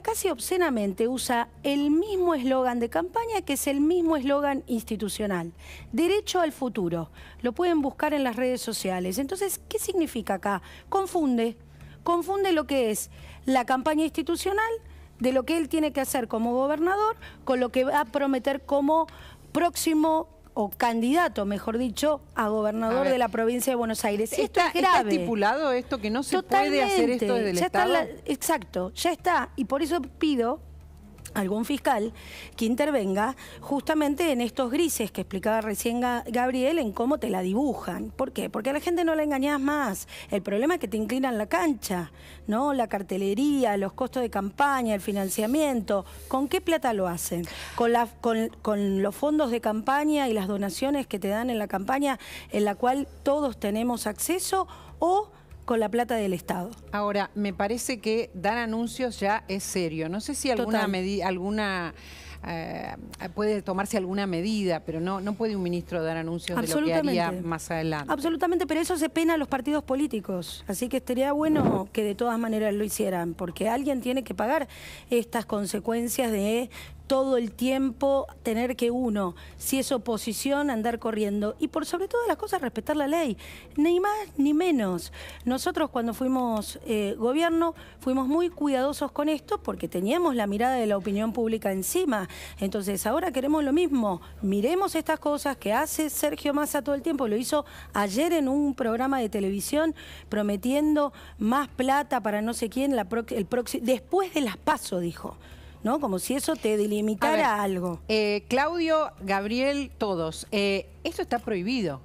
casi obscenamente usa el mismo eslogan de campaña que es el mismo eslogan institucional. Derecho al futuro. Lo pueden buscar en las redes sociales. Entonces, ¿qué significa acá? Confunde. Confunde lo que es la campaña institucional de lo que él tiene que hacer como gobernador con lo que va a prometer como próximo o candidato, mejor dicho, a gobernador de la provincia de Buenos Aires. Esto es grave. ¿Está estipulado esto que no se puede hacer esto desde ya Estado? Está exacto, ya está. Y por eso pido algún fiscal que intervenga justamente en estos grises que explicaba recién Gabriel, en cómo te la dibujan. ¿Por qué? Porque a la gente no la engañas más. El problema es que te inclinan la cancha, ¿no? La cartelería, los costos de campaña, el financiamiento. ¿Con qué plata lo hacen? Con, con, con los fondos de campaña y las donaciones que te dan en la campaña en la cual todos tenemos acceso o con la plata del Estado. Ahora, me parece que dar anuncios ya es serio. No sé si alguna medida, alguna... Eh, puede tomarse alguna medida, pero no, no puede un ministro dar anuncios de lo que haría más adelante. Absolutamente, pero eso se pena a los partidos políticos. Así que estaría bueno que de todas maneras lo hicieran, porque alguien tiene que pagar estas consecuencias de todo el tiempo tener que uno, si es oposición, andar corriendo. Y por sobre todas las cosas, respetar la ley, ni más ni menos. Nosotros cuando fuimos eh, gobierno fuimos muy cuidadosos con esto porque teníamos la mirada de la opinión pública encima. Entonces ahora queremos lo mismo, miremos estas cosas que hace Sergio Massa todo el tiempo, lo hizo ayer en un programa de televisión prometiendo más plata para no sé quién el después de las pasos, dijo. ¿no? Como si eso te delimitara algo. Eh, Claudio, Gabriel, todos. Eh, esto está prohibido.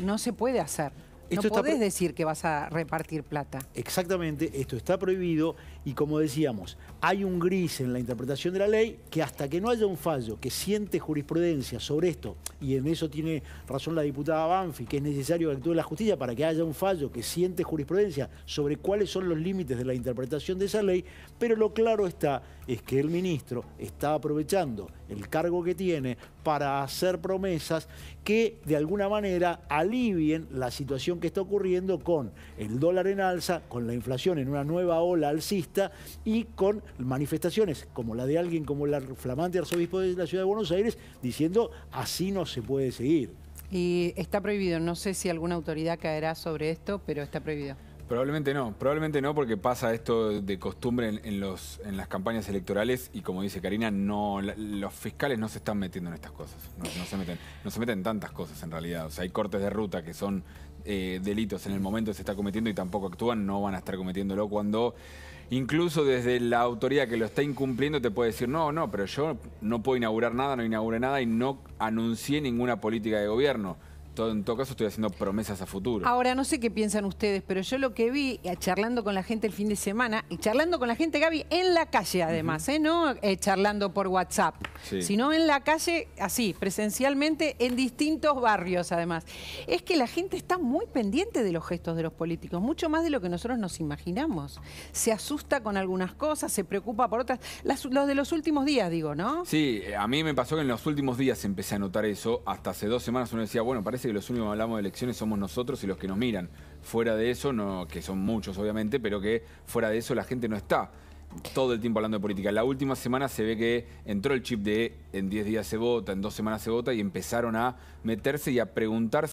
No se puede hacer. Esto no podés decir que vas a repartir plata. Exactamente, esto está prohibido y como decíamos, hay un gris en la interpretación de la ley que hasta que no haya un fallo que siente jurisprudencia sobre esto, y en eso tiene razón la diputada Banfi, que es necesario que actúe la justicia para que haya un fallo que siente jurisprudencia sobre cuáles son los límites de la interpretación de esa ley, pero lo claro está es que el ministro está aprovechando el cargo que tiene para hacer promesas que de alguna manera alivien la situación que está ocurriendo con el dólar en alza, con la inflación en una nueva ola alcista y con manifestaciones como la de alguien como el flamante arzobispo de la ciudad de Buenos Aires diciendo así no se puede seguir. Y está prohibido, no sé si alguna autoridad caerá sobre esto, pero está prohibido. Probablemente no, probablemente no porque pasa esto de costumbre en, los, en las campañas electorales y como dice Karina, no, los fiscales no se están metiendo en estas cosas, no, se meten, no se meten en tantas cosas en realidad, o sea, hay cortes de ruta que son eh, delitos en el momento se está cometiendo y tampoco actúan, no van a estar cometiéndolo cuando incluso desde la autoridad que lo está incumpliendo te puede decir, no, no, pero yo no puedo inaugurar nada, no inauguré nada y no anuncié ninguna política de gobierno en todo caso estoy haciendo promesas a futuro. Ahora, no sé qué piensan ustedes, pero yo lo que vi, eh, charlando con la gente el fin de semana, y charlando con la gente, Gaby, en la calle además, ¿eh? no eh, charlando por WhatsApp, sino en la calle, así, presencialmente, en distintos barrios además. Es que la gente está muy pendiente de los gestos de los políticos, mucho más de lo que nosotros nos imaginamos. Se asusta con algunas cosas, se preocupa por otras. los de los últimos días, digo, ¿no? Sí, eh, a mí me pasó que en los últimos días empecé a notar eso. Hasta hace dos semanas uno decía, bueno, parece que los únicos que hablamos de elecciones somos nosotros y los que nos miran. Fuera de eso, que son muchos obviamente, pero que fuera de eso la gente no está todo el tiempo hablando de política. La última semana se ve que entró el chip de en 10 días se vota, en 2 semanas se vota y empezaron a meterse y a preguntarse.